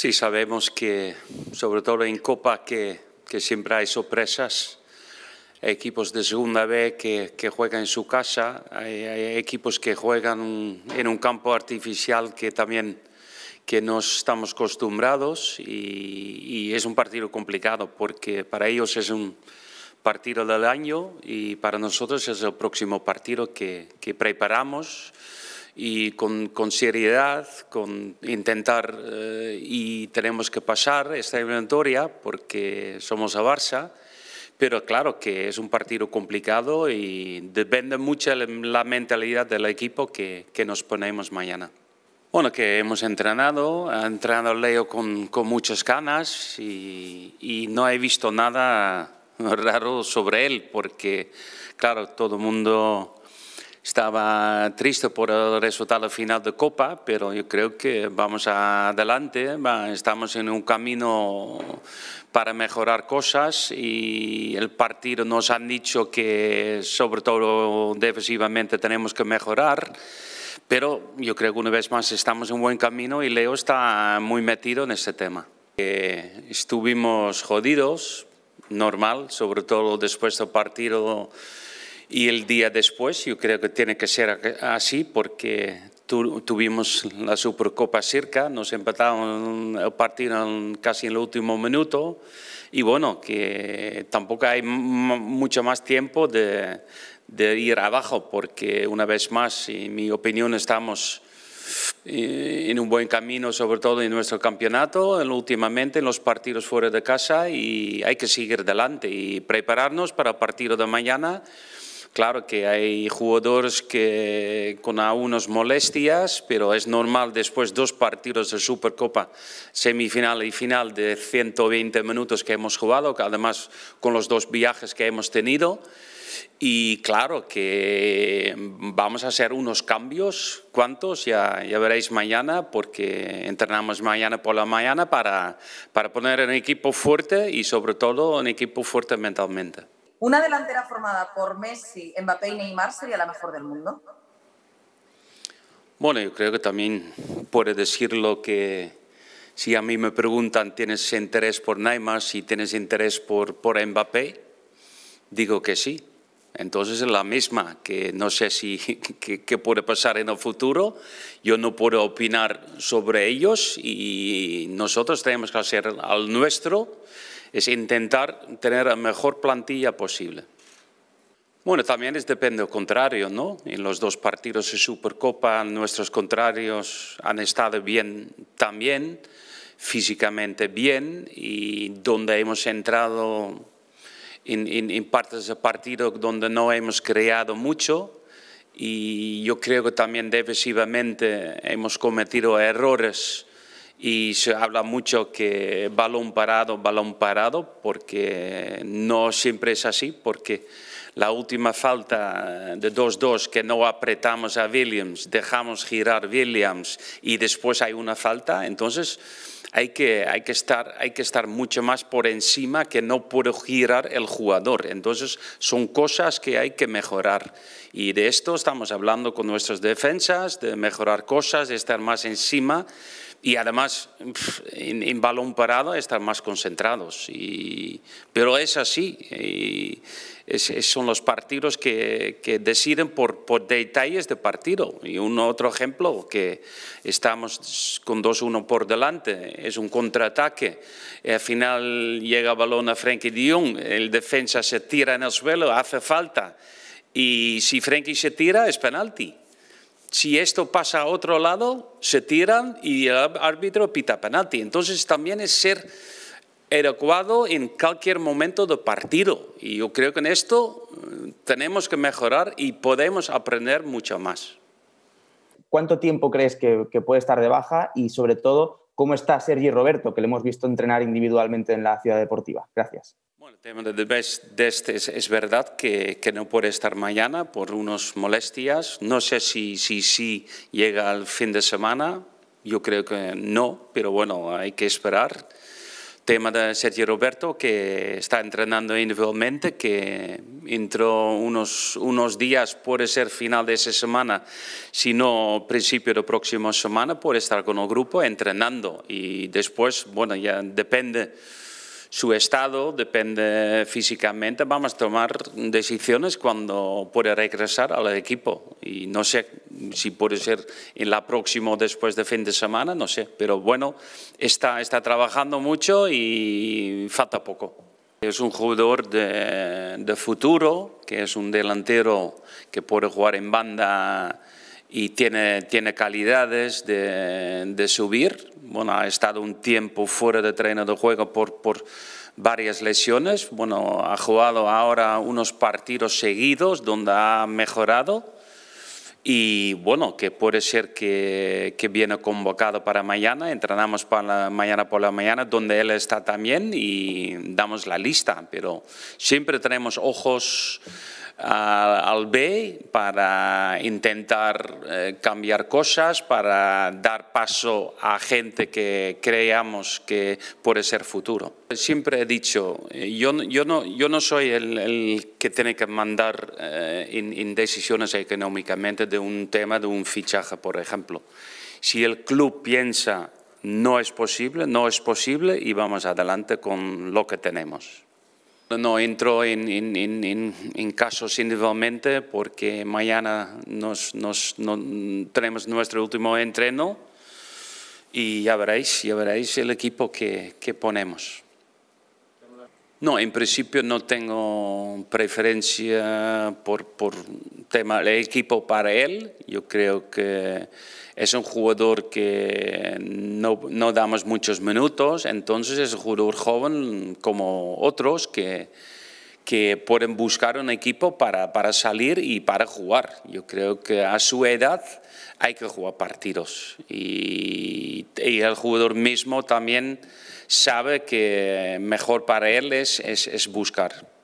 Sí, sabemos que, sobre todo en Copa, que, que siempre hay sorpresas. Hay equipos de segunda B que, que juegan en su casa, hay, equipos que juegan en un campo artificial que también que no estamos acostumbrados y, y, es un partido complicado porque para ellos es un partido del año y para nosotros es el próximo partido que, que preparamos y con, seriedad, con intentar eh, y tenemos que pasar esta eliminatoria porque somos a Barça, pero claro que es un partido complicado y depende mucho la mentalidad del equipo que, que nos ponemos mañana. Bueno, que hemos entrenado, ha entrenado Leo con, con muchas ganas y, y, no he visto nada raro sobre él porque, claro, todo el mundo estaba triste por el resultado final de Copa, pero yo creo que vamos adelante, estamos en un camino para mejorar cosas y el partido nos han dicho que sobre todo defensivamente tenemos que mejorar. Pero yo creo que una vez más estamos en buen camino y Leo está muy metido en este tema. Eh, estuvimos jodidos, normal, sobre todo después del partido y el día después, yo creo que tiene que ser así porque tuvimos la Supercopa cerca, nos empataron el partido casi en el último minuto y bueno, que tampoco hay mucho más tiempo de, de, ir abajo porque una vez más, en mi opinión, estamos eh, en un buen camino, sobre todo en nuestro campeonato, últimamente en los partidos fuera de casa y hay que seguir adelante y prepararnos para el partido de mañana Claro que hay jugadores que con algunas molestias, pero es normal después dos partidos de Supercopa, semifinal y final de 120 minutos que hemos jugado, además con los dos viajes que hemos tenido. Y claro que vamos a hacer unos cambios, ¿cuántos? Ya, veréis mañana, porque entrenamos mañana por la mañana para, para poner un equipo fuerte y sobre todo un equipo fuerte mentalmente una delantera formada por Messi, Mbappé y Neymar sería la mejor del mundo. Bueno, yo creo que también puede decir lo que si a mí me preguntan tienes interés por Neymar, si tienes interés por, por Mbappé, digo que sí. Entonces es la misma, que no sé si qué puede pasar en el futuro. Yo no puedo opinar sobre ellos y nosotros tenemos que hacer al nuestro es intentar tener la mejor plantilla posible. Bueno, también es depende del contrario, ¿no? En los dos partidos de Supercopa nuestros contrarios han estado bien también, físicamente bien, y donde hemos entrado en, partes de partido donde no hemos creado mucho, y yo creo que también defensivamente hemos cometido errores y se habla mucho que balón parado, balón parado, porque no siempre es así, porque la última falta de 2-2 que no apretamos a Williams, dejamos girar Williams y después hay una falta, entonces hay que, hay que, estar, hay que estar mucho más por encima que no puede girar el jugador. Entonces son cosas que hay que mejorar. Y de esto estamos hablando con nuestras defensas, de mejorar cosas, de estar más encima y además en, balón parado están más concentrados. pero es así, y son los partidos que, deciden por, por, detalles de partido. Y un otro ejemplo que estamos con 2-1 por delante, es un contraataque, al final llega balón a Frenkie de Jong, el defensa se tira en el suelo, hace falta. Y si Frenkie se tira es penalti si esto pasa a otro lado, se tiran y el árbitro pita penalti. Entonces también es ser adecuado en cualquier momento del partido. Y yo creo que en esto eh, tenemos que mejorar y podemos aprender mucho más. ¿Cuánto tiempo crees que, puede estar de baja? Y sobre todo, ¿cómo está Sergi Roberto, que le hemos visto entrenar individualmente en la Ciudad Deportiva? Gracias tema de Best este, es, verdad que, no puede estar mañana por unos molestias. No sé si, si, si llega al fin de semana. Yo creo que no, pero bueno, hay que esperar. Tema de Sergio Roberto, que está entrenando individualmente, que dentro unos, unos días, puede ser final de esa semana, si no principio de la próxima semana, puede estar con el grupo entrenando y después, bueno, ya depende su estado depende físicamente, vamos a tomar decisiones cuando pueda regresar al equipo. Y no sé si puede ser en la próxima o después de fin de semana, no sé. Pero bueno, está, está trabajando mucho y falta poco. Es un jugador de futuro, que es un delantero que puede jugar en banda y tiene, tiene calidades de, de, subir. Bueno, ha estado un tiempo fuera de terreno de juego por, por varias lesiones. Bueno, ha jugado ahora unos partidos seguidos donde ha mejorado. Y bueno, que puede ser que, que, viene convocado para mañana, entrenamos para mañana por la mañana, donde él está también y damos la lista, pero siempre tenemos ojos al B para intentar eh, cambiar cosas, para dar paso a gente que creamos que puede ser futuro. Siempre he dicho, yo, no, soy el, que tiene que mandar en eh, decisiones económicamente de un tema, de un fichaje, por ejemplo. Si el club piensa no es posible, no es posible y vamos adelante con lo que tenemos. No entro en, en, en, en en casos individualmente porque mañana nos, nos, no, tenemos nuestro último entreno y ya veréis, ya veréis el equipo que, que ponemos. No, en principio no tengo preferencia por, por tema equipo para él. Yo creo que es un jugador que no, no damos muchos minutos, entonces es un jugador joven como otros que que pueden buscar un equipo para, salir y para jugar. Yo creo que a su edad hay que jugar partidos y, el jugador mismo también sabe que mejor para él es buscar.